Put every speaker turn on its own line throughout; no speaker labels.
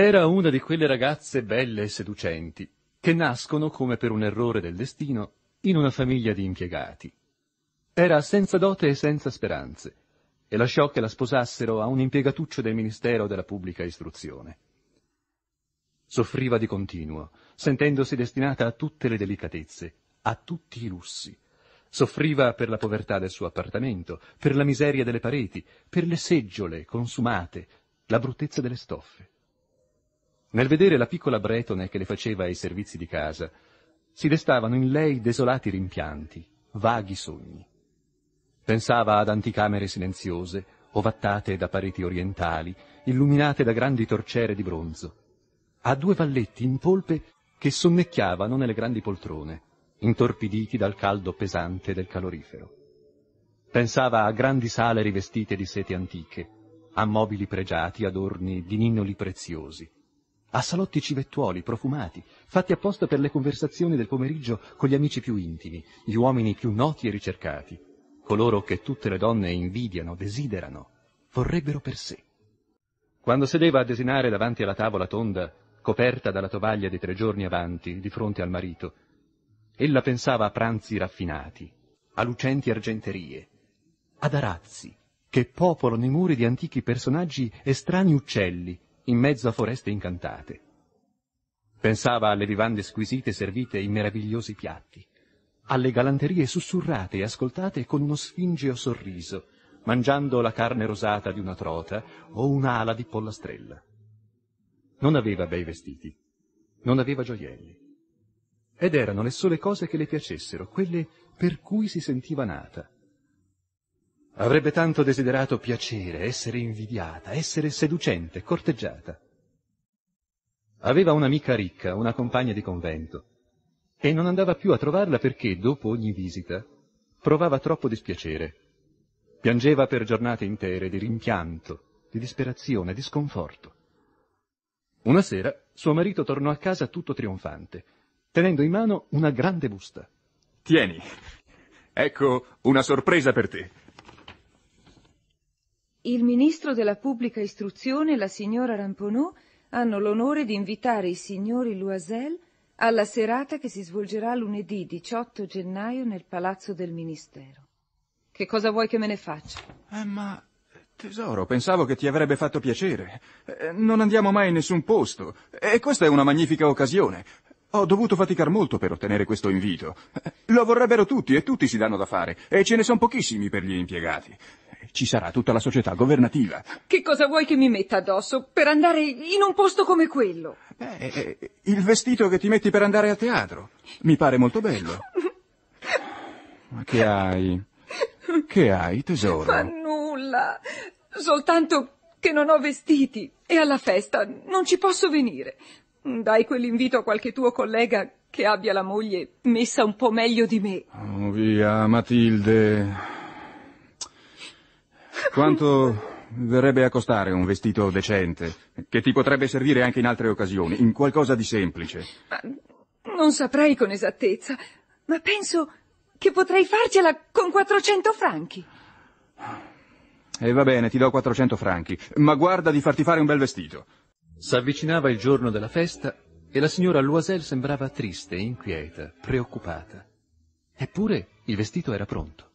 Era una di quelle ragazze belle e seducenti, che nascono, come per un errore del destino, in una famiglia di impiegati. Era senza dote e senza speranze, e lasciò che la sposassero a un impiegatuccio del Ministero della Pubblica Istruzione. Soffriva di continuo, sentendosi destinata a tutte le delicatezze, a tutti i lussi. Soffriva per la povertà del suo appartamento, per la miseria delle pareti, per le seggiole consumate, la bruttezza delle stoffe. Nel vedere la piccola bretone che le faceva i servizi di casa, si destavano in lei desolati rimpianti, vaghi sogni. Pensava ad anticamere silenziose, ovattate da pareti orientali, illuminate da grandi torciere di bronzo, a due valletti in polpe che sonnecchiavano nelle grandi poltrone, intorpiditi dal caldo pesante del calorifero. Pensava a grandi sale rivestite di sete antiche, a mobili pregiati, adorni di ninnoli preziosi, a salotti civettuoli profumati, fatti apposta per le conversazioni del pomeriggio con gli amici più intimi, gli uomini più noti e ricercati, coloro che tutte le donne invidiano, desiderano, vorrebbero per sé. Quando sedeva a desinare davanti alla tavola tonda, coperta dalla tovaglia dei tre giorni avanti, di fronte al marito, ella pensava a pranzi raffinati, a lucenti argenterie, ad arazzi, che popolano i muri di antichi personaggi e strani uccelli, in mezzo a foreste incantate. Pensava alle vivande squisite servite in meravigliosi piatti, alle galanterie sussurrate e ascoltate con uno sfingeo sorriso, mangiando la carne rosata di una trota o un'ala di pollastrella. Non aveva bei vestiti, non aveva gioielli. Ed erano le sole cose che le piacessero, quelle per cui si sentiva nata. Avrebbe tanto desiderato piacere, essere invidiata, essere seducente, corteggiata. Aveva un'amica ricca, una compagna di convento, e non andava più a trovarla perché, dopo ogni visita, provava troppo dispiacere. Piangeva per giornate intere di rimpianto, di disperazione, di sconforto. Una sera suo marito tornò a casa tutto trionfante, tenendo in mano una grande
busta. Tieni, ecco una sorpresa per te
il Ministro della Pubblica Istruzione e la signora Ramponot hanno l'onore di invitare i signori Loisel alla serata che si svolgerà lunedì 18 gennaio nel Palazzo del Ministero. Che cosa vuoi che me ne faccia? Eh, ma
tesoro, pensavo che ti avrebbe fatto piacere. Eh, non andiamo mai in nessun posto e questa è una magnifica occasione. Ho dovuto faticar molto per ottenere questo invito. Eh, lo vorrebbero tutti e tutti si danno da fare e ce ne sono pochissimi per gli impiegati. Ci sarà tutta la società governativa.
Che cosa vuoi che mi metta addosso per andare in un posto come quello? Beh, eh,
eh, il vestito che ti metti per andare a teatro. Mi pare molto bello. Ma che hai? Che hai, tesoro? Ma
nulla. Soltanto che non ho vestiti e alla festa non ci posso venire. Dai quell'invito a qualche tuo collega che abbia la moglie messa un po' meglio di me.
Oh, via, Matilde. Quanto verrebbe a costare un vestito decente, che ti potrebbe servire anche in altre occasioni, in qualcosa di semplice?
Ma non saprei con esattezza, ma penso che potrei farcela con 400 franchi.
E eh, va bene, ti do 400 franchi, ma guarda di farti fare un bel vestito.
S'avvicinava il giorno della festa e la signora Loisel sembrava triste, inquieta,
preoccupata. Eppure il vestito era pronto.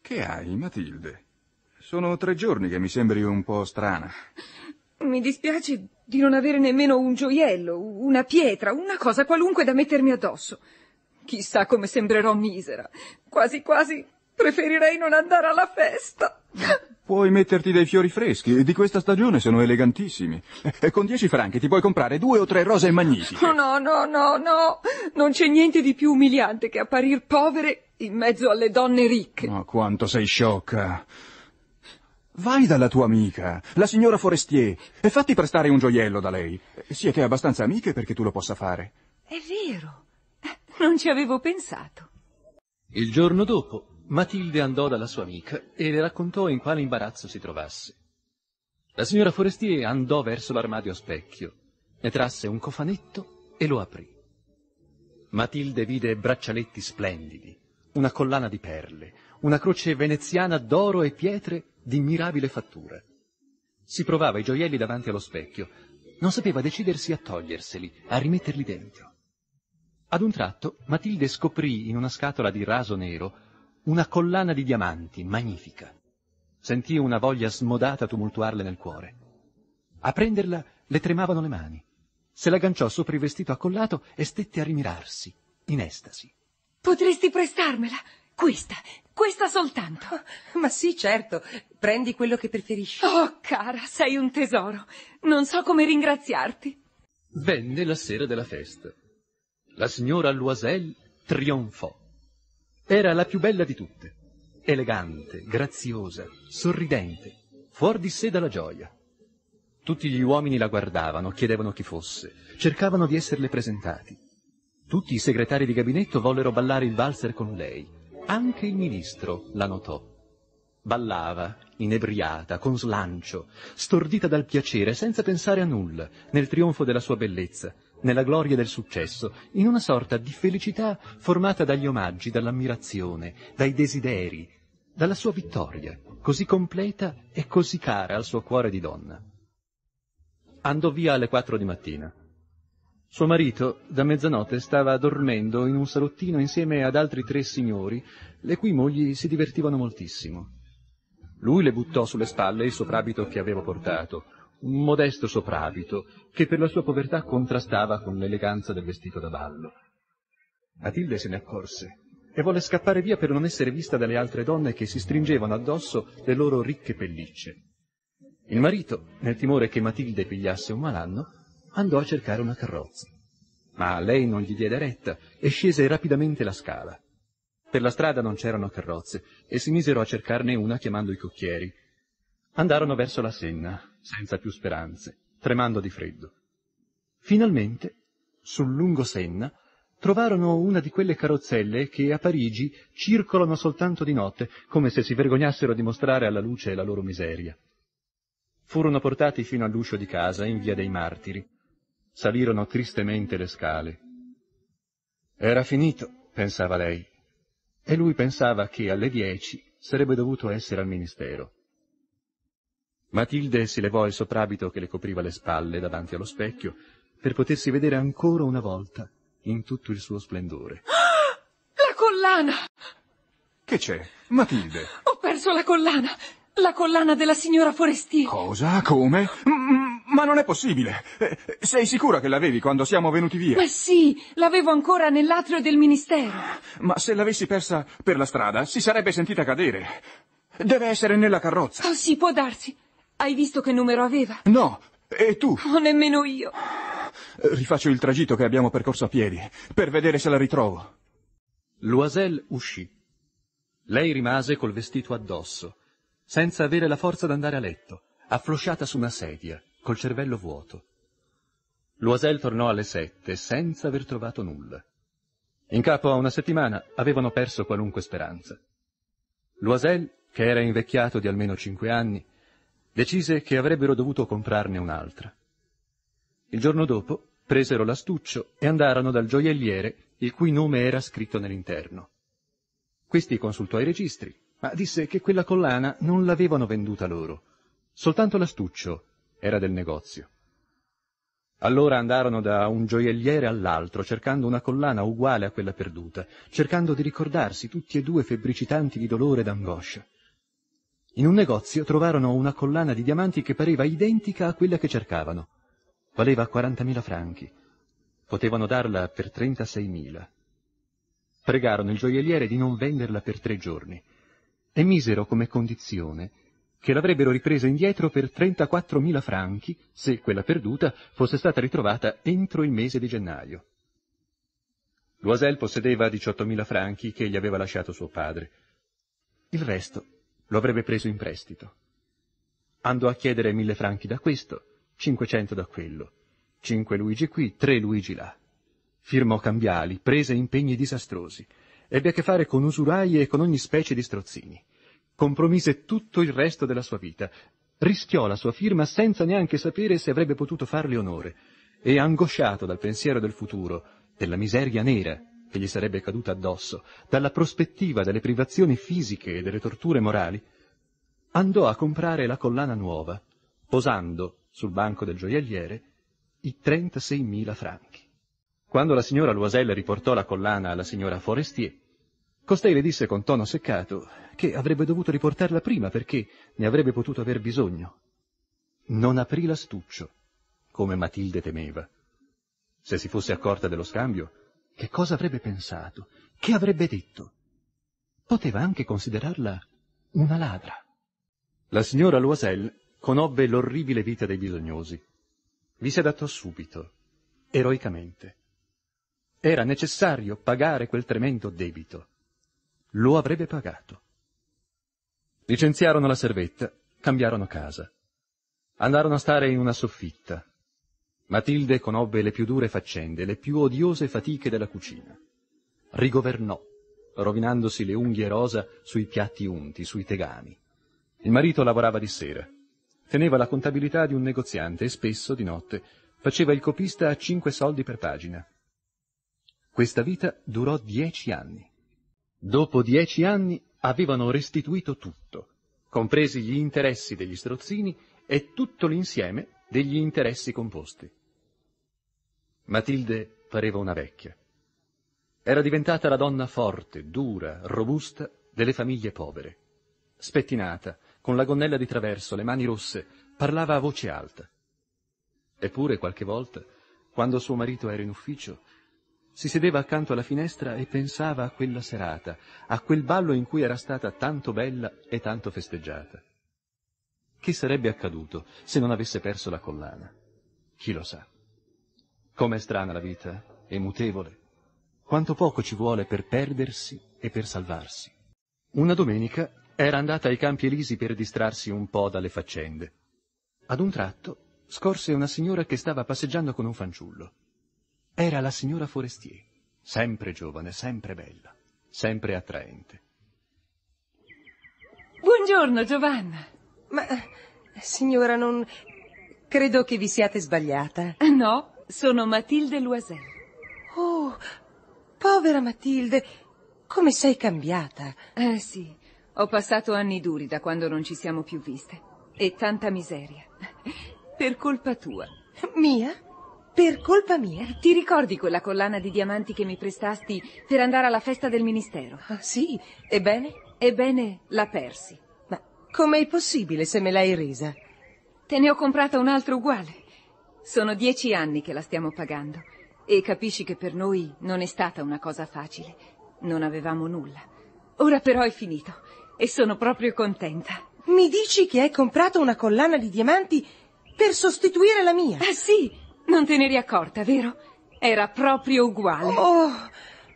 Che hai, Matilde? Sono tre giorni che mi sembri un po' strana.
Mi dispiace di non avere nemmeno un gioiello, una pietra, una cosa qualunque da mettermi addosso. Chissà come sembrerò misera. Quasi quasi preferirei non andare alla festa.
Puoi metterti dei fiori freschi, di questa stagione sono elegantissimi. E con dieci franchi ti puoi comprare due o tre rose magnifiche.
Oh, no, no, no, no. Non c'è niente di più umiliante che apparir povere in mezzo alle donne ricche.
Ma oh, quanto sei sciocca. Vai dalla tua amica, la signora Forestier, e fatti prestare un gioiello da lei. Siete abbastanza amiche perché tu lo possa fare.
È vero. Non ci avevo pensato.
Il giorno dopo, Matilde andò dalla sua amica e le raccontò
in quale imbarazzo si trovasse. La signora Forestier andò verso l'armadio a specchio, ne trasse un cofanetto e lo aprì. Matilde vide braccialetti splendidi, una collana di perle, una croce veneziana d'oro e pietre di mirabile fattura. Si provava i gioielli davanti allo specchio, non sapeva decidersi a toglierseli, a rimetterli dentro. Ad un tratto Matilde scoprì in una scatola di raso nero una collana di diamanti magnifica. Sentì una voglia smodata tumultuarle nel cuore. A prenderla le tremavano le mani. Se l'agganciò sopra il vestito accollato e stette a rimirarsi, in estasi.
Potresti prestarmela? Questa questa soltanto. ma sì, certo. Prendi quello che preferisci. Oh, cara, sei un tesoro. Non so come ringraziarti.
Venne la sera della festa. La signora Loisel trionfò. Era la più bella di tutte. Elegante, graziosa, sorridente, fuori di sé dalla gioia. Tutti gli uomini la guardavano, chiedevano chi fosse, cercavano di esserle presentati. Tutti i segretari di gabinetto vollero ballare il valzer con lei anche il ministro la notò. Ballava, inebriata, con slancio, stordita dal piacere, senza pensare a nulla, nel trionfo della sua bellezza, nella gloria del successo, in una sorta di felicità formata dagli omaggi, dall'ammirazione, dai desideri, dalla sua vittoria, così completa e così cara al suo cuore di donna. Andò via alle quattro di mattina. Suo marito, da mezzanotte, stava dormendo in un salottino insieme ad altri tre signori, le cui mogli si divertivano moltissimo. Lui le buttò sulle spalle il soprabito che aveva portato, un modesto soprabito che per la sua povertà contrastava con l'eleganza del vestito da ballo. Matilde se ne accorse e volle scappare via per non essere vista dalle altre donne che si stringevano addosso le loro ricche pellicce. Il marito, nel timore che Matilde pigliasse un malanno, andò a cercare una carrozza. Ma lei non gli diede retta e scese rapidamente la scala. Per la strada non c'erano carrozze e si misero a cercarne una chiamando i cocchieri. Andarono verso la Senna, senza più speranze, tremando di freddo. Finalmente, sul lungo Senna, trovarono una di quelle carrozzelle che a Parigi circolano soltanto di notte, come se si vergognassero di mostrare alla luce la loro miseria. Furono portati fino all'uscio di casa in via dei martiri, salirono tristemente le scale. Era finito, pensava lei, e lui pensava che alle dieci sarebbe dovuto essere al ministero. Matilde si levò il soprabito che le copriva le spalle davanti allo specchio per potersi vedere ancora una volta in tutto il suo splendore. la
collana!
Che c'è? Matilde?
Ho perso la collana! La collana della signora Forestieri!
Cosa? Come? Ma non è possibile. Eh, sei sicura che l'avevi quando siamo venuti via? Ma
sì, l'avevo ancora nell'atrio del ministero.
Ma se l'avessi persa per la strada, si sarebbe sentita cadere. Deve essere nella carrozza.
Oh sì, può darsi. Hai visto che numero aveva? No, e tu? Oh, nemmeno io.
Rifaccio il tragitto che abbiamo percorso a piedi, per vedere se la ritrovo. Loisel uscì. Lei rimase col vestito addosso,
senza avere la forza d'andare a letto, afflosciata su una sedia col cervello vuoto. Loisel tornò alle sette, senza aver trovato nulla. In capo a una settimana avevano perso qualunque speranza. Loisel, che era invecchiato di almeno cinque anni, decise che avrebbero dovuto comprarne un'altra. Il giorno dopo presero l'astuccio e andarono dal gioielliere il cui nome era scritto nell'interno. Questi consultò i registri, ma disse che quella collana non l'avevano venduta loro. Soltanto l'astuccio era del negozio. Allora andarono da un gioielliere all'altro, cercando una collana uguale a quella perduta, cercando di ricordarsi tutti e due febbricitanti di dolore e d'angoscia. In un negozio trovarono una collana di diamanti che pareva identica a quella che cercavano. Valeva 40.000 franchi. Potevano darla per 36.000. Pregarono il gioielliere di non venderla per tre giorni e misero come condizione che l'avrebbero ripresa indietro per 34.000 franchi se quella perduta fosse stata ritrovata entro il mese di gennaio. Loisel possedeva 18.000 franchi che gli aveva lasciato suo padre. Il resto lo avrebbe preso in prestito. Andò a chiedere 1.000 franchi da questo, 500 da quello, 5 Luigi qui, 3 Luigi là. Firmò cambiali, prese impegni disastrosi, ebbe a che fare con usuraie e con ogni specie di strozzini compromise tutto il resto della sua vita, rischiò la sua firma senza neanche sapere se avrebbe potuto farle onore, e angosciato dal pensiero del futuro, della miseria nera che gli sarebbe caduta addosso, dalla prospettiva delle privazioni fisiche e delle torture morali, andò a comprare la collana nuova, posando sul banco del gioielliere i 36.000 franchi. Quando la signora Loisel riportò la collana alla signora Forestier, Costei le disse con tono seccato che avrebbe dovuto riportarla prima perché ne avrebbe potuto aver bisogno. Non aprì l'astuccio, come Matilde temeva. Se si fosse accorta dello scambio, che cosa avrebbe pensato? Che avrebbe detto? Poteva anche considerarla una ladra. La signora Loisel conobbe l'orribile vita dei bisognosi. Vi si adattò subito, eroicamente. Era necessario pagare quel tremendo debito. Lo avrebbe pagato. Licenziarono la servetta, cambiarono casa. Andarono a stare in una soffitta. Matilde conobbe le più dure faccende, le più odiose fatiche della cucina. Rigovernò, rovinandosi le unghie rosa sui piatti unti, sui tegami. Il marito lavorava di sera. Teneva la contabilità di un negoziante e spesso, di notte, faceva il copista a cinque soldi per pagina. Questa vita durò dieci anni. Dopo dieci anni avevano restituito tutto, compresi gli interessi degli strozzini e tutto l'insieme degli interessi composti. Matilde pareva una vecchia. Era diventata la donna forte, dura, robusta delle famiglie povere. Spettinata, con la gonnella di traverso, le mani rosse, parlava a voce alta. Eppure qualche volta, quando suo marito era in ufficio, si sedeva accanto alla finestra e pensava a quella serata, a quel ballo in cui era stata tanto bella e tanto festeggiata. Che sarebbe accaduto se non avesse perso la collana? Chi lo sa? Com'è strana la vita, è mutevole. Quanto poco ci vuole per perdersi e per salvarsi. Una domenica era andata ai Campi Elisi per distrarsi un po' dalle faccende. Ad un tratto scorse una signora che stava passeggiando con un fanciullo. Era la signora Forestier, sempre giovane, sempre bella, sempre attraente.
Buongiorno, Giovanna. Ma, signora, non... Credo che vi siate sbagliata. Eh, no, sono Matilde Loisel. Oh, povera Matilde, come sei cambiata. Eh sì, ho passato anni duri da quando non ci siamo più viste. E tanta miseria. Per colpa tua. Mia? Per colpa mia. Ti ricordi quella collana di diamanti che mi prestasti per andare alla festa del ministero? Ah, sì. Ebbene? Ebbene, la persi. Ma com'è possibile se me l'hai resa? Te ne ho comprata un'altra uguale. Sono dieci anni che la stiamo pagando. E capisci che per noi non è stata una cosa facile. Non avevamo nulla. Ora però è finito. E sono proprio contenta. Mi dici che hai comprato una collana di diamanti per sostituire la mia? Ah, sì. Non te ne eri accorta, vero? Era proprio uguale. Oh,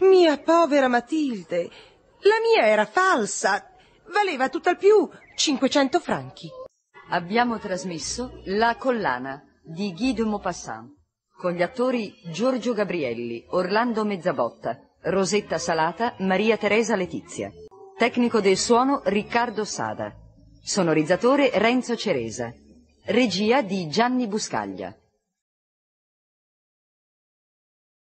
mia povera Matilde. La mia era falsa. Valeva tutt'al più 500 franchi. Abbiamo trasmesso La collana di Guy de Maupassant con gli attori Giorgio Gabrielli, Orlando Mezzabotta, Rosetta Salata, Maria Teresa Letizia. Tecnico del suono Riccardo Sada. Sonorizzatore Renzo Ceresa. Regia di Gianni Buscaglia.